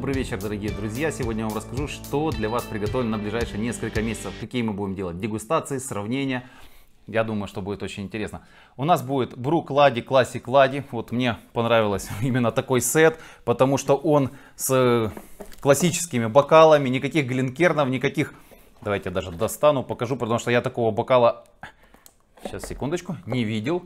Добрый вечер, дорогие друзья! Сегодня я вам расскажу, что для вас приготовлено на ближайшие несколько месяцев. Какие мы будем делать дегустации, сравнения. Я думаю, что будет очень интересно. У нас будет Брук Лади, Классик Лади. Вот мне понравилось именно такой сет, потому что он с э, классическими бокалами, никаких глинкернов, никаких... Давайте я даже достану, покажу, потому что я такого бокала... Сейчас, секундочку, не видел.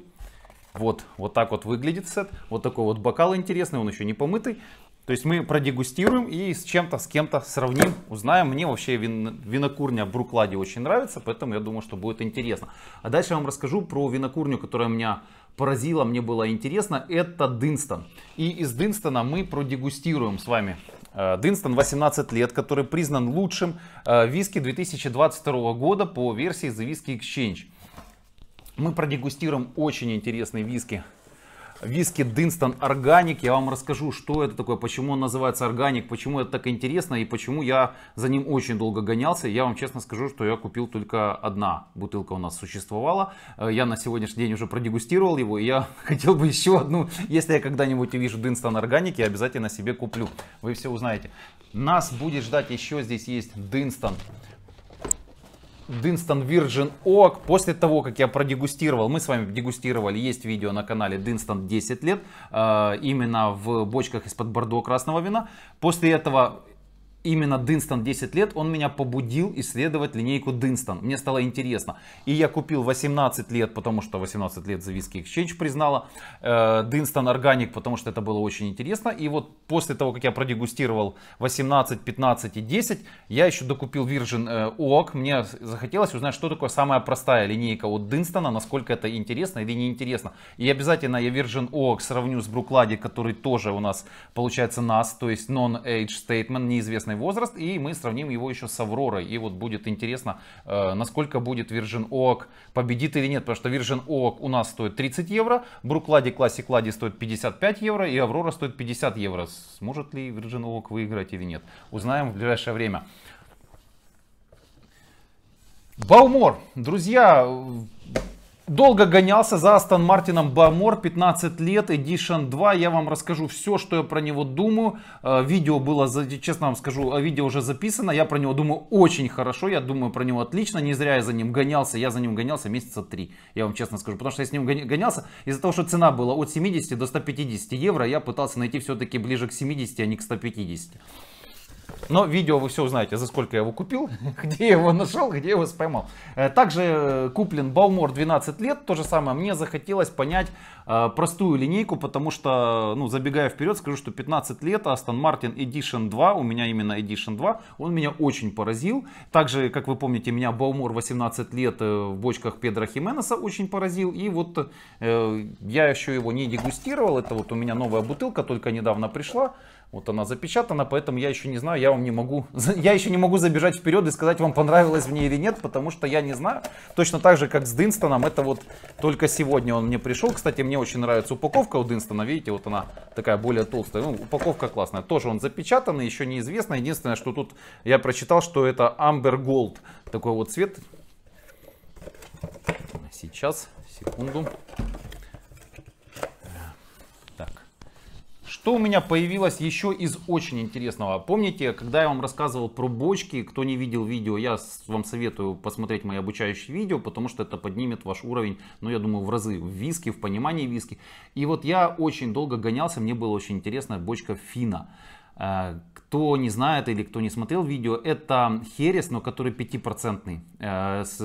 Вот, вот так вот выглядит сет. Вот такой вот бокал интересный, он еще не помытый. То есть мы продегустируем и с чем-то, с кем-то сравним, узнаем. Мне вообще вин, винокурня Брукладе очень нравится, поэтому я думаю, что будет интересно. А дальше я вам расскажу про винокурню, которая меня поразила, мне было интересно. Это Динстон. И из Динстона мы продегустируем с вами э, Динстон 18 лет, который признан лучшим э, виски 2022 года по версии The Whisky Exchange. Мы продегустируем очень интересные виски виски Динстон Органик. Я вам расскажу, что это такое, почему он называется Органик, почему это так интересно и почему я за ним очень долго гонялся. Я вам честно скажу, что я купил только одна бутылка у нас существовала. Э, я на сегодняшний день уже продегустировал его, и я хотел бы еще одну. Если я когда-нибудь увижу Динстон Органик, я обязательно себе куплю. Вы все узнаете. Нас будет ждать еще здесь есть Динстон Динстон Virgin Ок. После того, как я продегустировал, мы с вами дегустировали, есть видео на канале Динстон 10 лет, э, именно в бочках из-под бордо красного вина. После этого именно Динстон 10 лет, он меня побудил исследовать линейку Динстон. Мне стало интересно. И я купил 18 лет, потому что 18 лет The Whiskey Exchange признала. Э, Динстон Органик, потому что это было очень интересно. И вот после того, как я продегустировал 18, 15 и 10, я еще докупил Virgin э, Oak. Мне захотелось узнать, что такое самая простая линейка от Динстона, насколько это интересно или неинтересно. И обязательно я Virgin Oak сравню с Бруклади, который тоже у нас получается нас, то есть non-age statement, неизвестный разный возраст, и мы сравним его еще с Авророй. И вот будет интересно, э, насколько будет Virgin Oak победит или нет, потому что Virgin Oak у нас стоит 30 евро, Бруклади Classic Лади стоит 55 евро, и Аврора стоит 50 евро. Сможет ли Virgin Oak выиграть или нет? Узнаем в ближайшее время. Баумор, друзья, Долго гонялся за Астон Мартином Бамор, 15 лет, Edition 2. Я вам расскажу все, что я про него думаю. Э, видео было, честно вам скажу, э, видео уже записано. Я про него думаю очень хорошо, я думаю про него отлично. Не зря я за ним гонялся, я за ним гонялся месяца 3, я вам честно скажу. Потому что я с ним гонялся, из-за того, что цена была от 70 до 150 евро, я пытался найти все-таки ближе к 70, а не к 150. Но видео вы все узнаете, за сколько я его купил, где я его нашел, где я его споймал. Э, также э, куплен Баумор 12 лет, то же самое. Мне захотелось понять э, простую линейку, потому что, ну, забегая вперед, скажу, что 15 лет Aston Martin Edition 2, у меня именно Edition 2, он меня очень поразил. Также, как вы помните, меня Баумор 18 лет в бочках Педро Хименеса очень поразил. И вот я еще его не дегустировал, это вот у меня новая бутылка только недавно пришла. Вот она запечатана, поэтому я еще не знаю, я вам не могу, я еще не могу забежать вперед и сказать, вам понравилось мне или нет, потому что я не знаю. Точно так же, как с Динстоном, это вот только сегодня он мне пришел. Кстати, мне очень нравится упаковка у Динстона, видите, вот она такая более толстая. Ну, упаковка классная, тоже он запечатанный, еще неизвестно. Единственное, что тут я прочитал, что это Amber Gold, такой вот цвет. Сейчас, секунду. Что у меня появилось еще из очень интересного? Помните, когда я вам рассказывал про бочки, кто не видел видео, я вам советую посмотреть мои обучающие видео, потому что это поднимет ваш уровень, ну я думаю, в разы в виски, в понимании виски. И вот я очень долго гонялся, мне было очень интересно бочка Фина. А, кто не знает или кто не смотрел видео, это херес, но который 5% э, с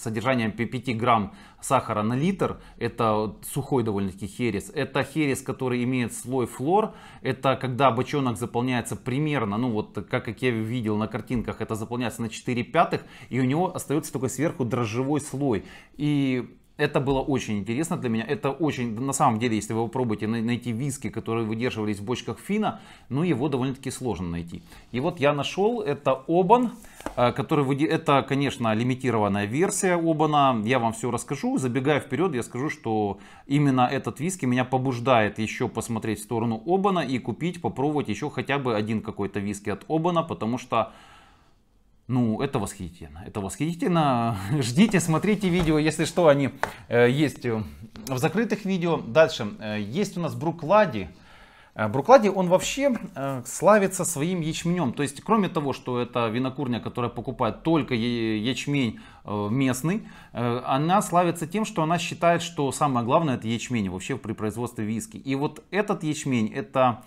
содержанием 5 грамм сахара на литр. Это сухой довольно-таки херес. Это херес, который имеет слой флор. Это когда бочонок заполняется примерно, ну вот как, как я видел на картинках, это заполняется на 4 пятых. И у него остается только сверху дрожжевой слой. И это было очень интересно для меня. Это очень, на самом деле, если вы попробуете найти виски, которые выдерживались в бочках Фина, ну его довольно-таки сложно найти. И вот я нашел, это Обан, э, который, выде... это, конечно, лимитированная версия Обана. Я вам все расскажу. Забегая вперед, я скажу, что именно этот виски меня побуждает еще посмотреть в сторону Обана и купить, попробовать еще хотя бы один какой-то виски от Обана, потому что ну, это восхитительно. Это восхитительно. Ждите, смотрите видео. Если что, они э, есть э, в закрытых видео. Дальше. Э, есть у нас Бруклади. Э, Бруклади, он вообще э, славится своим ячменем. То есть, кроме того, что это винокурня, которая покупает только ячмень местный, она славится тем, что она считает, что самое главное это ячмень вообще при производстве виски. И вот этот ячмень, это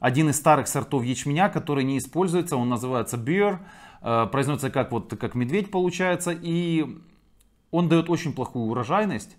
один из старых сортов ячменя, который не используется, он называется бир, э, произносится как, вот, как медведь получается, и он дает очень плохую урожайность.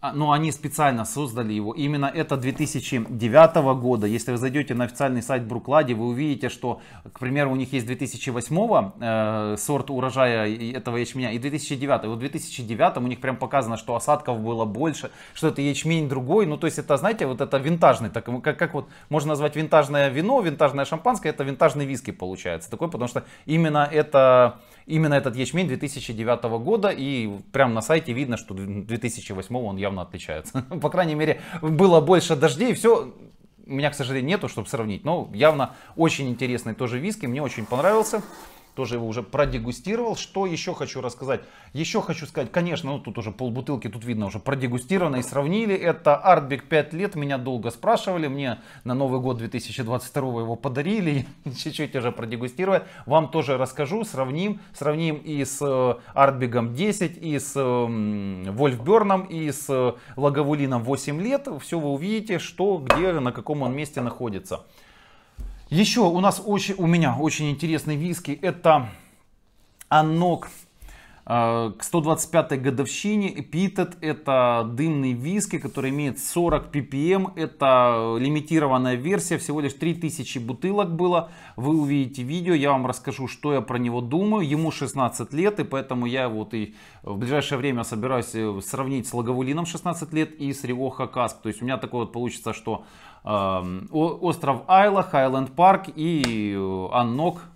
А, но ну, они специально создали его. Именно это 2009 года. Если вы зайдете на официальный сайт Бруклади, вы увидите, что, к примеру, у них есть 2008 э, сорт урожая этого ячменя и 2009. И вот в 2009 у них прям показано, что осадков было больше, что это ячмень другой. Ну, то есть это, знаете, вот это винтажный, так, как, как вот можно назвать винтажное вино, винтажное шампанское, это винтажный виски получается такой, потому что именно это... Именно этот ячмень 2009 года, и прям на сайте видно, что 2008 он явно явно отличается. По крайней мере, было больше дождей, все у меня, к сожалению, нету, чтобы сравнить, но явно очень интересный тоже виски, мне очень понравился тоже его уже продегустировал. Что еще хочу рассказать? Еще хочу сказать, конечно, ну тут уже полбутылки, тут видно уже продегустировано и сравнили. Это Artback 5 лет, меня долго спрашивали, мне на Новый год 2022 его подарили, чуть-чуть уже продегустировать. Вам тоже расскажу, сравним, сравним и с Artback э, 10, и с эм, Вольфберном, и с э, Лаговулином 8 лет. Все вы увидите, что, где, на каком он месте находится. Еще у нас очень, у меня очень интересный виски. Это Анок а, к 125-й годовщине эпитет это дымный виски, который имеет 40 ppm. Эм. Это лимитированная версия, всего лишь 3000 бутылок было. Вы увидите видео, я вам расскажу, что я про него думаю. Ему 16 лет, и поэтому я вот и в ближайшее время собираюсь э, сравнить с Лаговулином 16 лет и с Риоха Касп. То есть у меня такое вот получится, что э, остров Айла, Хайленд Парк и э, Аннок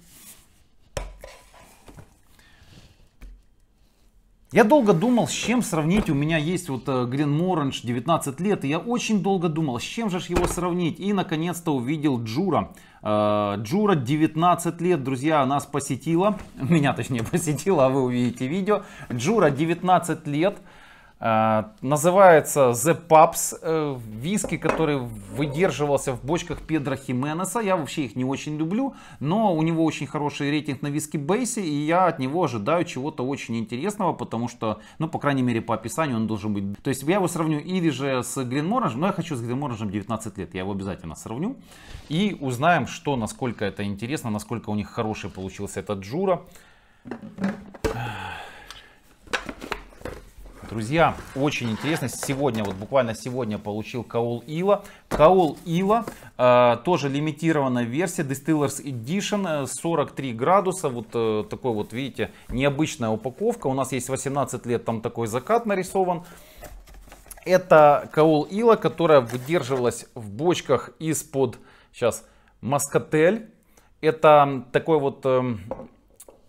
Я долго думал, с чем сравнить. У меня есть вот Грин Моранж 19 лет, и я очень долго думал, с чем же его сравнить. И наконец-то увидел Джура. Э, Джура 19 лет, друзья, нас посетила. Меня точнее посетила, а вы увидите видео. Джура 19 лет. А, называется The Pups, э, виски, который выдерживался в бочках Педро Хименеса. Я вообще их не очень люблю, но у него очень хороший рейтинг на виски Бейси, и я от него ожидаю чего-то очень интересного, потому что, ну, по крайней мере, по описанию он должен быть. То есть я его сравню или же с Гринморанжем, но я хочу с Гринморанжем 19 лет, я его обязательно сравню. И узнаем, что, насколько это интересно, насколько у них хороший получился этот Джура. Друзья, очень интересно. Сегодня, вот буквально сегодня получил Каул Ила. Каул Ила, э, тоже лимитированная версия, Distillers Edition, 43 э, градуса. Вот э, такой вот, видите, необычная упаковка. У нас есть 18 лет, там такой закат нарисован. Это Каул Ила, которая выдерживалась в бочках из-под, сейчас, маскатель. Это такой вот... Э,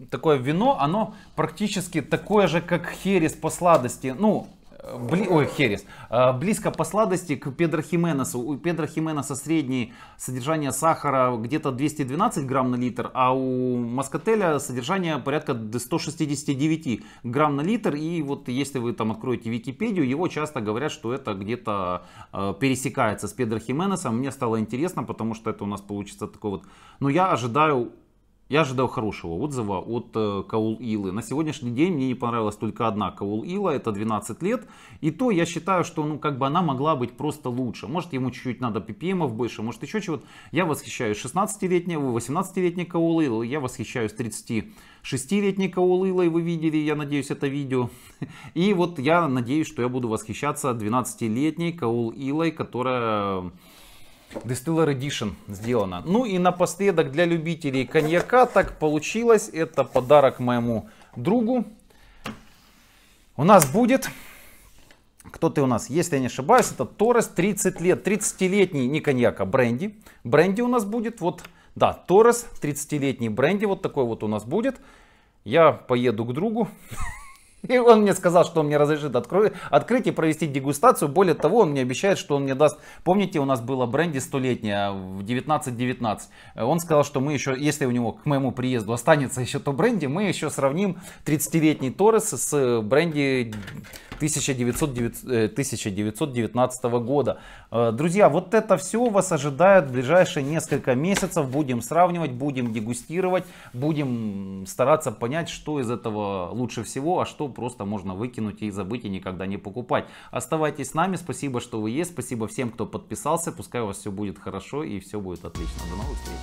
такое вино, оно практически такое же, как херес по сладости. Ну, э, Бли... Ой, Херес. Э, близко по сладости к Педро Хименесу. У Педро Хименеса среднее содержание сахара где-то 212 грамм на литр, а у Маскателя содержание порядка 169 грамм на литр. И вот если вы там откроете Википедию, его часто говорят, что это где-то э, пересекается с Педро Хименесом. Мне стало интересно, потому что это у нас получится такой вот... Но ну, я ожидаю я ожидал хорошего отзыва от э, Каул-Илы. На сегодняшний день мне не понравилась только одна Каул-Ила, это 12 лет. И то я считаю, что ну, как бы она могла быть просто лучше. Может ему чуть-чуть надо ppm больше, может еще чего-то. Я восхищаюсь 16-летнего, 18-летней Каул-Илы, я восхищаюсь 36-летний 30 шестилетней Каулылой вы видели, я надеюсь, это видео. И вот я надеюсь, что я буду восхищаться 12-летней Каул Илой, которая Distiller Edition сделано. Ну и напоследок для любителей коньяка так получилось. Это подарок моему другу. У нас будет... Кто ты у нас? Если я не ошибаюсь, это Торрес 30 лет. 30-летний не коньяка, бренди. Бренди у нас будет вот... Да, Торрес 30-летний бренди. Вот такой вот у нас будет. Я поеду к другу. И он мне сказал, что он мне разрешит откры... открыть и провести дегустацию. Более того, он мне обещает, что он мне даст... Помните, у нас было бренди столетняя а в 19-19. Он сказал, что мы еще, если у него к моему приезду останется еще то бренди, мы еще сравним 30-летний Торрес с бренди 1919 э, года. Э, друзья, вот это все вас ожидает в ближайшие несколько месяцев. Будем сравнивать, будем дегустировать, будем стараться понять, что из этого лучше всего, а что просто можно выкинуть и забыть и никогда не покупать. Оставайтесь с нами, спасибо, что вы есть, спасибо всем, кто подписался. Пускай у вас все будет хорошо и все будет отлично. До новых встреч!